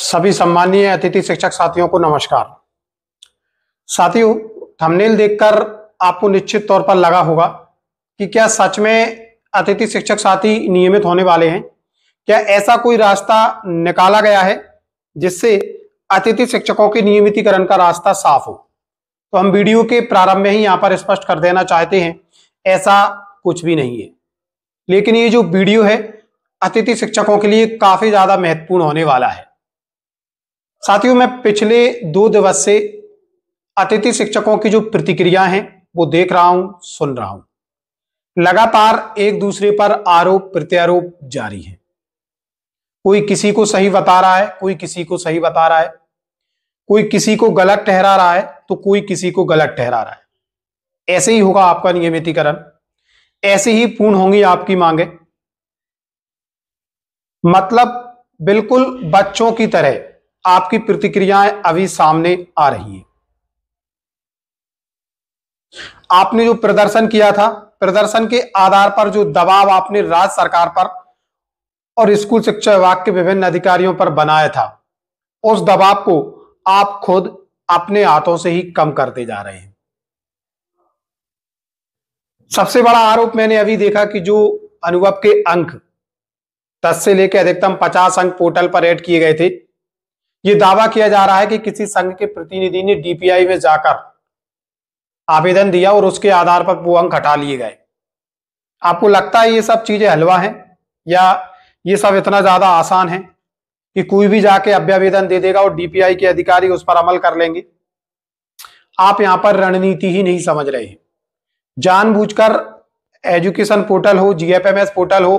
सभी सम्मानीय अतिथि शिक्षक साथियों को नमस्कार साथियों थंबनेल देखकर आपको निश्चित तौर पर लगा होगा कि क्या सच में अतिथि शिक्षक साथी नियमित होने वाले हैं क्या ऐसा कोई रास्ता निकाला गया है जिससे अतिथि शिक्षकों के नियमितीकरण का रास्ता साफ हो तो हम वीडियो के प्रारंभ में ही यहाँ पर स्पष्ट कर देना चाहते हैं ऐसा कुछ भी नहीं है लेकिन ये जो वीडियो है अतिथि शिक्षकों के लिए काफी ज्यादा महत्वपूर्ण होने वाला है साथियों मैं पिछले दो दिवस से अतिथि शिक्षकों की जो प्रतिक्रिया है वो देख रहा हूं सुन रहा हूं लगातार एक दूसरे पर आरोप प्रत्यारोप जारी है कोई किसी को सही बता रहा है कोई किसी को सही बता रहा है कोई किसी को गलत ठहरा रहा है तो कोई किसी को गलत ठहरा रहा है ऐसे ही होगा आपका नियमितीकरण ऐसे ही पूर्ण होंगी आपकी मांगे मतलब बिल्कुल बच्चों की तरह आपकी प्रतिक्रियाएं अभी सामने आ रही है आपने जो प्रदर्शन किया था प्रदर्शन के आधार पर जो दबाव आपने राज्य सरकार पर और स्कूल शिक्षा विभाग के विभिन्न अधिकारियों पर बनाया था उस दबाव को आप खुद अपने हाथों से ही कम करते जा रहे हैं सबसे बड़ा आरोप मैंने अभी देखा कि जो अनुभव के अंक दस से लेकर अधिकतम पचास अंक पोर्टल पर ऐड किए गए थे ये दावा किया जा रहा है कि किसी संघ के प्रतिनिधि ने डीपीआई में जाकर आवेदन दिया और उसके आधार पर वो अंक हटा लिए गए आपको लगता है ये सब चीजें हलवा है या ये सब इतना ज्यादा आसान है कि कोई भी जाके अभ्यावेदन दे देगा और डीपीआई के अधिकारी उस पर अमल कर लेंगे आप यहां पर रणनीति ही नहीं समझ रहे हैं जानबूझकर एजुकेशन पोर्टल हो जीएफएमएस पोर्टल हो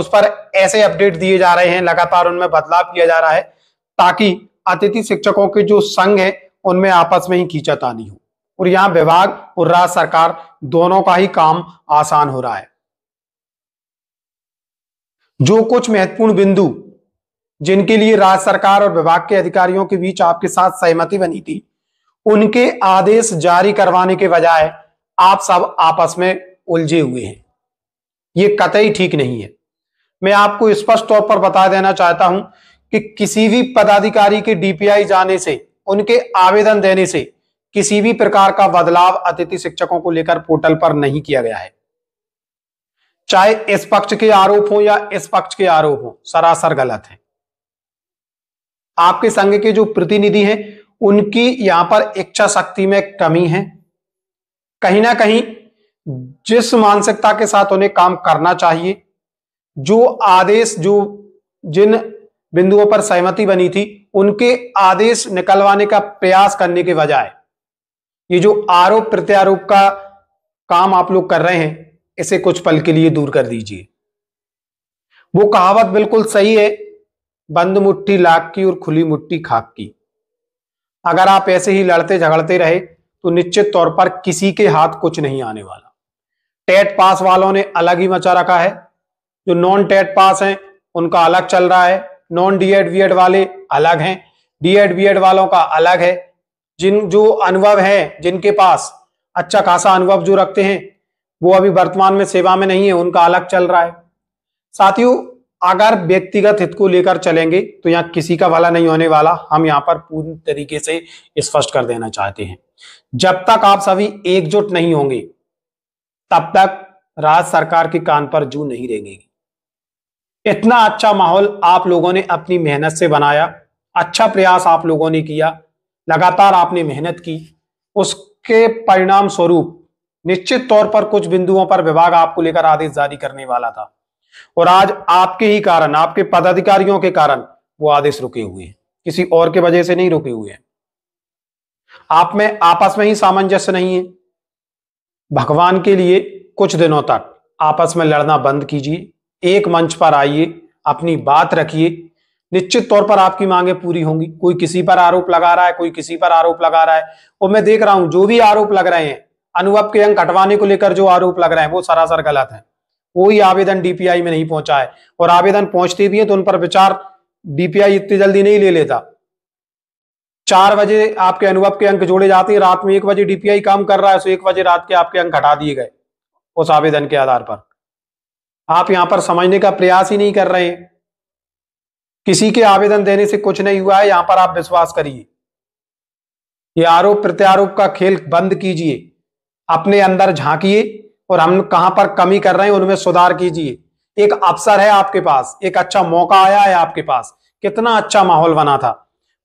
उस पर ऐसे अपडेट दिए जा रहे हैं लगातार उनमें बदलाव किया जा रहा है ताकि अतिथि शिक्षकों के जो संघ है उनमें आपस में ही आनी हो और यहाँ विभाग और राज्य सरकार दोनों का ही काम आसान हो रहा है जो कुछ महत्वपूर्ण बिंदु जिनके लिए राज्य सरकार और विभाग के अधिकारियों के बीच आपके साथ सहमति बनी थी उनके आदेश जारी करवाने के बजाय आप सब आपस में उलझे हुए हैं ये कतई ठीक नहीं है मैं आपको स्पष्ट तौर पर बता देना चाहता हूं कि किसी भी पदाधिकारी के डीपीआई जाने से उनके आवेदन देने से किसी भी प्रकार का बदलाव अतिथि शिक्षकों को लेकर पोर्टल पर नहीं किया गया है चाहे इस पक्ष के आरोप हो या इस पक्ष के आरोप हो सरासर गलत है आपके संघ के जो प्रतिनिधि हैं उनकी यहां पर इच्छा शक्ति में कमी है कहीं ना कहीं जिस मानसिकता के साथ उन्हें काम करना चाहिए जो आदेश जो जिन बिंदुओं पर सहमति बनी थी उनके आदेश निकलवाने का प्रयास करने के बजाय ये जो आरोप प्रत्यारोप का काम आप लोग कर रहे हैं इसे कुछ पल के लिए दूर कर दीजिए वो कहावत बिल्कुल सही है बंद मुट्ठी लाख की और खुली मुट्ठी खाक की अगर आप ऐसे ही लड़ते झगड़ते रहे तो निश्चित तौर पर किसी के हाथ कुछ नहीं आने वाला टेट पास वालों ने अलग ही मचा रखा है जो नॉन टेट पास हैं उनका अलग चल रहा है नॉन डीएड वीएड वाले अलग हैं डीएड बीएड वालों का अलग है जिन जो अनुभव है जिनके पास अच्छा खासा अनुभव जो रखते हैं वो अभी वर्तमान में सेवा में नहीं है उनका अलग चल रहा है साथियों अगर व्यक्तिगत हित को लेकर चलेंगे तो यहाँ किसी का भला नहीं होने वाला हम यहाँ पर पूर्ण तरीके से स्पष्ट कर देना चाहते हैं जब तक आप सभी एकजुट नहीं होंगे तब तक राज्य सरकार के कान पर जू नहीं रहेंगे इतना अच्छा माहौल आप लोगों ने अपनी मेहनत से बनाया अच्छा प्रयास आप लोगों ने किया लगातार आपने मेहनत की उसके परिणाम स्वरूप निश्चित तौर पर कुछ बिंदुओं पर विभाग आपको लेकर आदेश जारी करने वाला था और आज आपके ही कारण आपके पदाधिकारियों के कारण वो आदेश रुके हुए हैं किसी और के वजह से नहीं रुके हुए हैं आप में आपस में ही सामंजस्य नहीं है भगवान के लिए कुछ दिनों तक आपस में लड़ना बंद कीजिए एक मंच पर आइए अपनी बात रखिए निश्चित तौर पर आपकी मांगे पूरी होंगी कोई किसी पर आरोप लगा रहा है कोई किसी पर आरोप लगा रहा है और मैं देख रहा हूं जो भी आरोप लग रहे हैं अनुभव के अंक हटवाने को लेकर जो आरोप लग रहे हैं वो सरासर गलत है कोई आवेदन डीपीआई में नहीं पहुंचा है और आवेदन पहुंचते भी है तो उन पर विचार डीपीआई इतनी जल्दी नहीं ले लेता चार बजे आपके अनुभव के अंक जोड़े जाते हैं रात में एक बजे डीपीआई काम कर रहा है सो एक बजे रात के आपके अंक हटा दिए गए उस आवेदन के आधार पर आप यहां पर समझने का प्रयास ही नहीं कर रहे हैं किसी के आवेदन देने से कुछ नहीं हुआ है यहां पर आप विश्वास करिए ये आरोप प्रत्यारोप का खेल बंद कीजिए अपने अंदर झांकिए और हम कहां पर कमी कर रहे हैं उनमें सुधार कीजिए एक अवसर है आपके पास एक अच्छा मौका आया है आपके पास कितना अच्छा माहौल बना था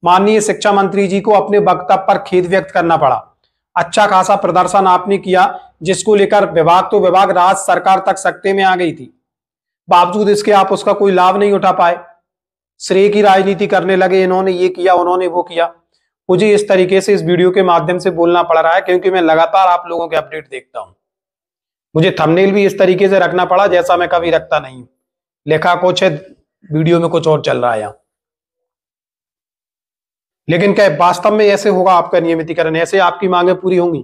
माननीय शिक्षा मंत्री जी को अपने वक्तव्य पर खेद व्यक्त करना पड़ा अच्छा खासा प्रदर्शन आपने किया जिसको लेकर विभाग तो विभाग राज्य सरकार तक सकते में आ गई थी बावजूद इसके आप उसका कोई लाभ नहीं उठा पाए श्रेय की राजनीति करने लगे इन्होंने ये किया उन्होंने वो किया मुझे इस तरीके से इस वीडियो के माध्यम से बोलना पड़ रहा है क्योंकि मैं लगातार आप लोगों के अपडेट देखता हूं मुझे थंबनेल भी इस तरीके से रखना पड़ा जैसा मैं कभी रखता नहीं हूं लिखा कुछ है वीडियो में कुछ और चल रहा है यहाँ लेकिन क्या वास्तव में ऐसे होगा आपका नियमितीकरण ऐसे आपकी मांगे पूरी होंगी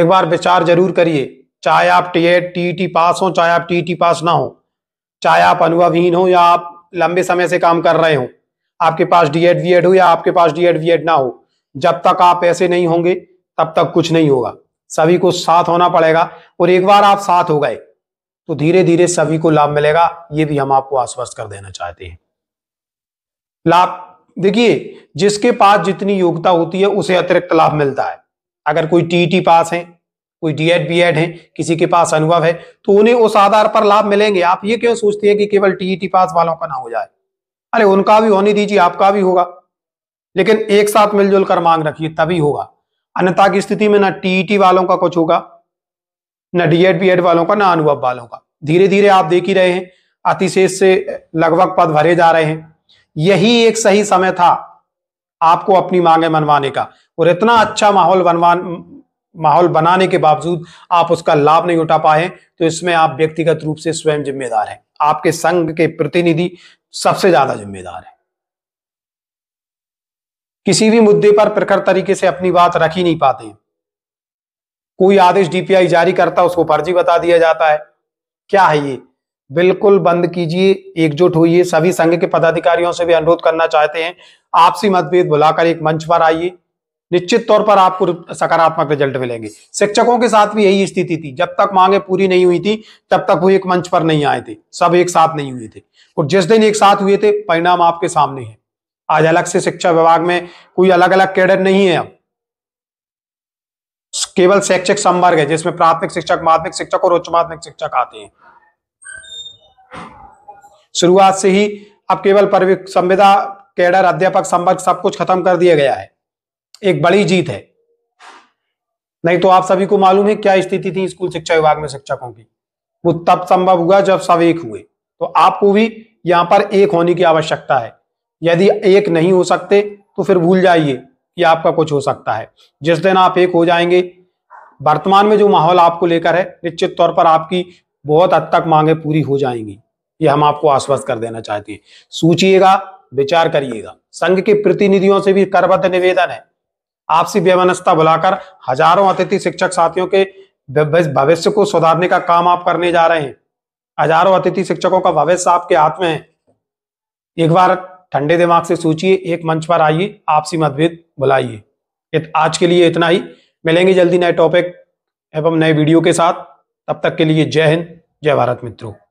एक बार विचार जरूर करिए चाहे आप टीईटी पास हो चाहे आप टीईटी पास ना हो चाहे आप अनुभवहीन हो या आप लंबे समय से काम कर रहे हो आपके पास डीएड वीएड हो या आपके पास डीएड वीएड ना हो जब तक आप ऐसे नहीं होंगे तब तक कुछ नहीं होगा सभी को साथ होना पड़ेगा और एक बार आप साथ हो गए तो धीरे धीरे सभी को लाभ मिलेगा ये भी हम आपको आश्वस्त कर देना चाहते हैं लाभ देखिए जिसके पास जितनी योग्यता होती है उसे अतिरिक्त लाभ मिलता है अगर कोई टीटी पास है कोई डीएड बीएड है किसी के पास अनुभव है तो उन्हें उस आधार पर लाभ मिलेंगे आप ये क्यों सोचते हैं कि केवल टीईटी e पास वालों का ना हो जाए अरे उनका भी होने दीजिए आपका भी होगा लेकिन एक साथ मिलजुल कर मांग रखिए तभी होगा अन्यथा की स्थिति में ना टीईटी e वालों का कुछ होगा ना डीएड बीएड वालों का ना अनुभव वालों का धीरे धीरे आप देख ही रहे हैं अतिशेष से लगभग पद भरे जा रहे हैं यही एक सही समय था आपको अपनी मांगे मनवाने का और इतना अच्छा माहौल बनवा माहौल बनाने के बावजूद आप उसका लाभ नहीं उठा पाए तो इसमें आप व्यक्तिगत रूप से स्वयं जिम्मेदार हैं आपके संघ के प्रतिनिधि सबसे ज्यादा जिम्मेदार हैं किसी भी मुद्दे पर प्रखर तरीके से अपनी बात रख ही नहीं पाते कोई आदेश डीपीआई जारी करता उसको फर्जी बता दिया जाता है क्या है ये बिल्कुल बंद कीजिए एकजुट होइए सभी संघ के पदाधिकारियों से भी अनुरोध करना चाहते हैं आपसी मतभेद बुलाकर एक मंच पर आइए निश्चित तौर पर आपको सकारात्मक रिजल्ट मिलेंगे शिक्षकों के साथ भी यही स्थिति थी जब तक मांगे पूरी नहीं हुई थी तब तक वो एक मंच पर नहीं आए थे सब एक साथ नहीं हुए थे और जिस दिन एक साथ हुए थे परिणाम आपके सामने है आज अलग से शिक्षा विभाग में कोई अलग अलग कैडर नहीं है अब केवल शैक्षिक संवर्ग है जिसमें प्राथमिक शिक्षक माध्यमिक शिक्षक और उच्च माध्यमिक शिक्षक आते हैं शुरुआत से ही अब केवल संविदा कैडर अध्यापक संवर्ग सब कुछ खत्म कर दिया गया है एक बड़ी जीत है नहीं तो आप सभी को मालूम है क्या स्थिति थी स्कूल शिक्षा विभाग में शिक्षकों की वो तब संभव हुआ जब सब एक हुए तो आपको भी यहाँ पर एक होने की आवश्यकता है यदि एक नहीं हो सकते तो फिर भूल जाइए कि आपका कुछ हो सकता है जिस दिन आप एक हो जाएंगे वर्तमान में जो माहौल आपको लेकर है निश्चित तौर पर आपकी बहुत हद तक मांगे पूरी हो जाएंगी ये हम आपको आश्वस्त कर देना चाहते हैं सोचिएगा विचार करिएगा संघ के प्रतिनिधियों से भी करबद्ध निवेदन है आपसी व्यवस्था बुलाकर हजारों अतिथि शिक्षक साथियों के भविष्य को सुधारने का काम आप करने जा रहे हैं हजारों अतिथि शिक्षकों का भविष्य आपके हाथ में है एक बार ठंडे दिमाग से सोचिए एक मंच पर आइए आपसी मतभेद बुलाइए आज के लिए इतना ही मिलेंगे जल्दी नए टॉपिक एवं नए वीडियो के साथ तब तक के लिए जय हिंद जय भारत मित्रों